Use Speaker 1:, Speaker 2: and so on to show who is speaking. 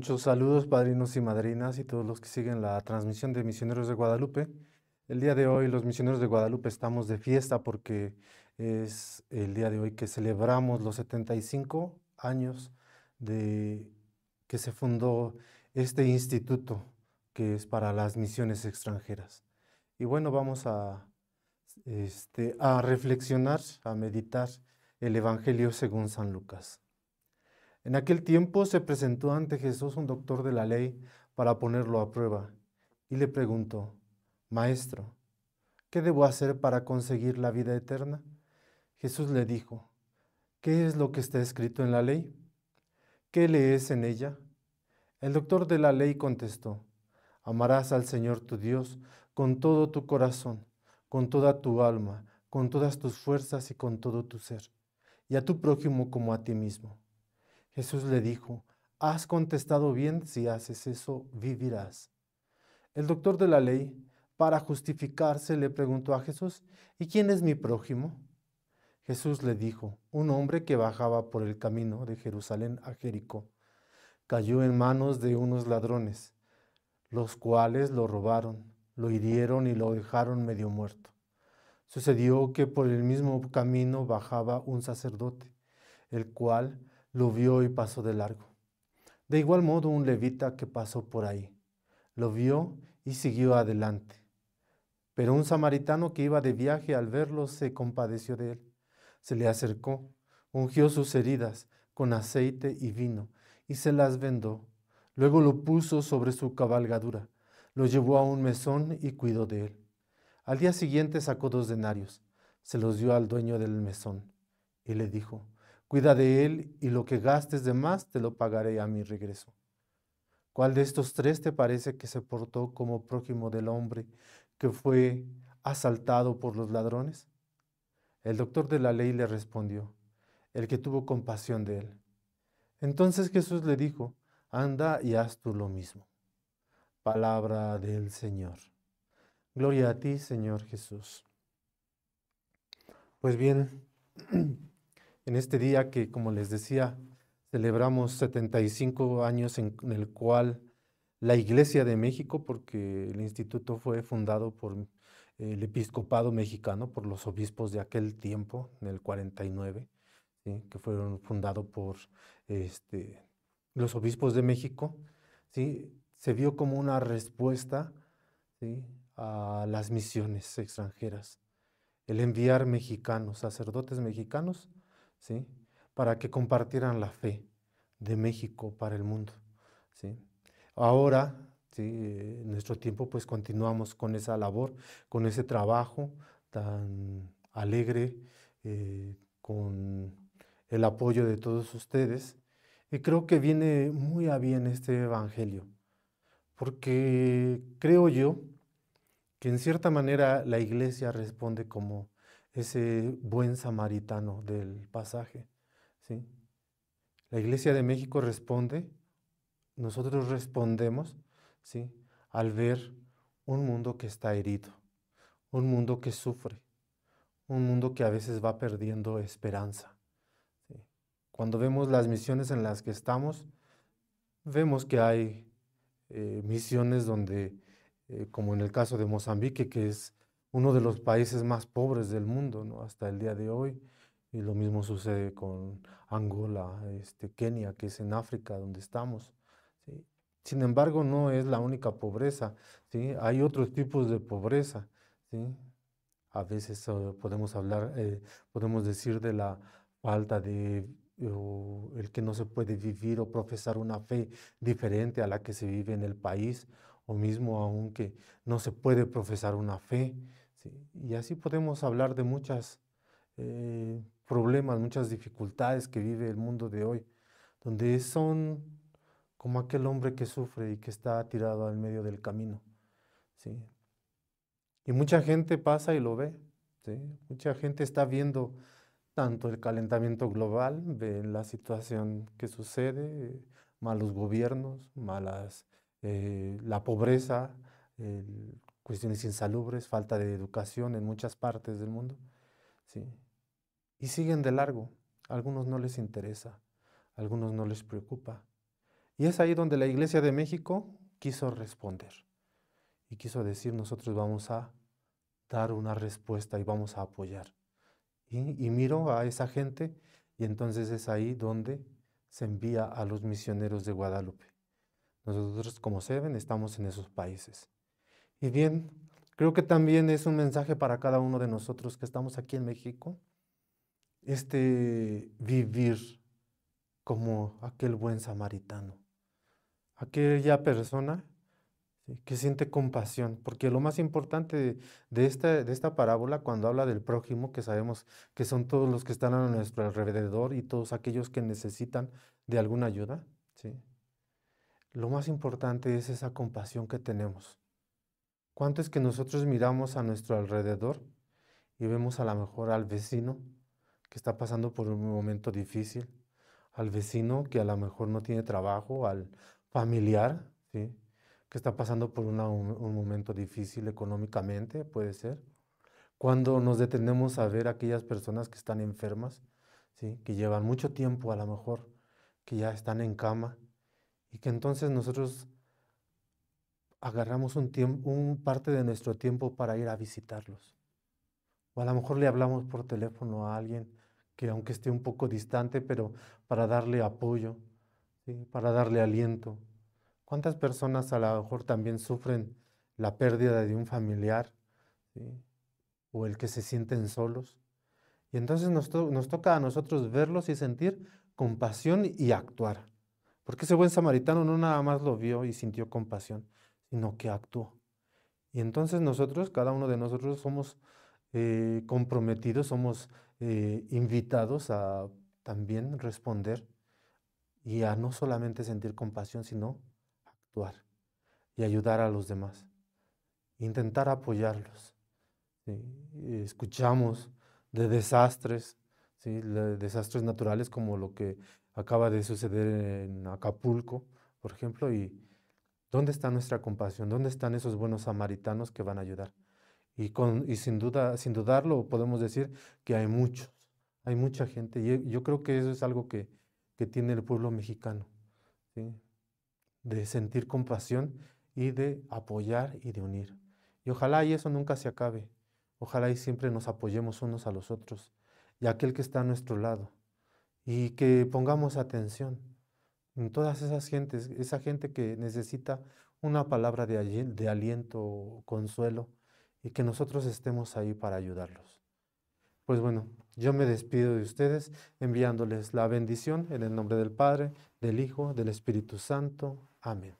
Speaker 1: Muchos saludos, padrinos y madrinas y todos los que siguen la transmisión de Misioneros de Guadalupe. El día de hoy los Misioneros de Guadalupe estamos de fiesta porque es el día de hoy que celebramos los 75 años de que se fundó este instituto que es para las misiones extranjeras. Y bueno, vamos a, este, a reflexionar, a meditar el Evangelio según San Lucas. En aquel tiempo se presentó ante Jesús un doctor de la ley para ponerlo a prueba y le preguntó, Maestro, ¿qué debo hacer para conseguir la vida eterna? Jesús le dijo, ¿qué es lo que está escrito en la ley? ¿Qué lees en ella? El doctor de la ley contestó, amarás al Señor tu Dios con todo tu corazón, con toda tu alma, con todas tus fuerzas y con todo tu ser, y a tu prójimo como a ti mismo. Jesús le dijo, has contestado bien, si haces eso, vivirás. El doctor de la ley, para justificarse, le preguntó a Jesús, ¿y quién es mi prójimo? Jesús le dijo, un hombre que bajaba por el camino de Jerusalén a Jericó, cayó en manos de unos ladrones, los cuales lo robaron, lo hirieron y lo dejaron medio muerto. Sucedió que por el mismo camino bajaba un sacerdote, el cual lo vio y pasó de largo. De igual modo, un levita que pasó por ahí lo vio y siguió adelante. Pero un samaritano que iba de viaje al verlo se compadeció de él. Se le acercó, ungió sus heridas con aceite y vino y se las vendó. Luego lo puso sobre su cabalgadura, lo llevó a un mesón y cuidó de él. Al día siguiente sacó dos denarios, se los dio al dueño del mesón y le dijo, Cuida de él y lo que gastes de más te lo pagaré a mi regreso. ¿Cuál de estos tres te parece que se portó como prójimo del hombre que fue asaltado por los ladrones? El doctor de la ley le respondió, el que tuvo compasión de él. Entonces Jesús le dijo, anda y haz tú lo mismo. Palabra del Señor. Gloria a ti, Señor Jesús. Pues bien, en este día que, como les decía, celebramos 75 años en, el cual la Iglesia de México, porque el instituto fue fundado por eh, el episcopado mexicano, por los obispos de aquel tiempo, en el 49, que fueron fundados por este, los obispos de México, ¿sí? se vio como una respuesta a las misiones extranjeras, el enviar mexicanos, sacerdotes mexicanos, ¿sí? Para que compartieran la fe de México para el mundo, ¿sí? Ahora, ¿sí? en nuestro tiempo, pues continuamos con esa labor, con ese trabajo tan alegre, eh, con el apoyo de todos ustedes. Y creo que viene muy a bien este Evangelio, porque creo yo que en cierta manera la iglesia responde como ese buen samaritano del pasaje. ¿sí? La Iglesia de México responde, nosotros respondemos ¿sí? al ver un mundo que está herido, un mundo que sufre, un mundo que a veces va perdiendo esperanza. Cuando vemos las misiones en las que estamos, vemos que hay eh, misiones donde, eh, como en el caso de Mozambique, que es uno de los países más pobres del mundo hasta el día de hoy. Y lo mismo sucede con Angola, este, Kenia, que es en África donde estamos. Sin embargo, no es la única pobreza. ¿sí? Hay otros tipos de pobreza. A veces eh, podemos hablar, eh, podemos decir de la falta de el que no se puede vivir o profesar una fe diferente a la que se vive en el país, o mismo aunque no se puede profesar una fe, y así podemos hablar de muchos eh, problemas, muchas dificultades que vive el mundo de hoy, donde son como aquel hombre que sufre y que está tirado al medio del camino. ¿sí? Y mucha gente pasa y lo ve. Mucha gente está viendo tanto el calentamiento global, ve la situación que sucede, eh, malos gobiernos, malas, eh, la pobreza, el cuestiones insalubres, falta de educación en muchas partes del mundo. ¿sí? Y siguen de largo. A algunos no les interesa, algunos no les preocupa. Y es ahí donde la Iglesia de México quiso responder y quiso decir nosotros vamos a dar una respuesta y vamos a apoyar. Y, y miro a esa gente y entonces es ahí donde se envía a los misioneros de Guadalupe. Nosotros, como se estamos en esos países. Y bien, creo que también es un mensaje para cada uno de nosotros que estamos aquí en México, este vivir como aquel buen samaritano, aquella persona que siente compasión, porque lo más importante de esta, de esta parábola, cuando habla del prójimo, que sabemos que son todos los que están a nuestro alrededor y todos aquellos que necesitan de alguna ayuda, ¿sí? lo más importante es esa compasión que tenemos ¿Cuánto es que nosotros miramos a nuestro alrededor y vemos a lo mejor al vecino que está pasando por un momento difícil, al vecino que a lo mejor no tiene trabajo, al familiar que está pasando por un momento difícil económicamente, puede ser? Cuando nos detenemos a ver a aquellas personas que están enfermas, que llevan mucho tiempo a lo mejor, que ya están en cama, y que entonces nosotros agarramos un, tiempo, un parte de nuestro tiempo para ir a visitarlos. O a lo mejor le hablamos por teléfono a alguien que aunque esté un poco distante, pero para darle apoyo, para darle aliento. ¿Cuántas personas a lo mejor también sufren la pérdida de un familiar o el que se sienten solos? Y entonces nos toca a nosotros verlos y sentir compasión y actuar. Porque ese buen samaritano no nada más lo vio y sintió compasión, sino que actuó. Y entonces nosotros, cada uno de nosotros, somos eh, comprometidos, somos eh, invitados a también responder y a no solamente sentir compasión, sino actuar y ayudar a los demás, intentar apoyarlos. Escuchamos de desastres, ¿sí? desastres naturales como lo que acaba de suceder en Acapulco, por ejemplo, y ¿Dónde está nuestra compasión? ¿Dónde están esos buenos samaritanos que van a ayudar? Y, con, y sin, duda, sin dudarlo podemos decir que hay muchos, hay mucha gente. Y e, yo creo que eso es algo que, tiene el pueblo mexicano, de sentir compasión y de apoyar y de unir. Y ojalá y eso nunca se acabe. Ojalá y siempre nos apoyemos unos a los otros y aquel que está a nuestro lado. Y que pongamos atención todas esas gentes, esa gente que necesita una palabra de, de aliento, consuelo, y que nosotros estemos ahí para ayudarlos. Pues bueno, yo me despido de ustedes enviándoles la bendición en el nombre del Padre, del Hijo, del Espíritu Santo. Amén.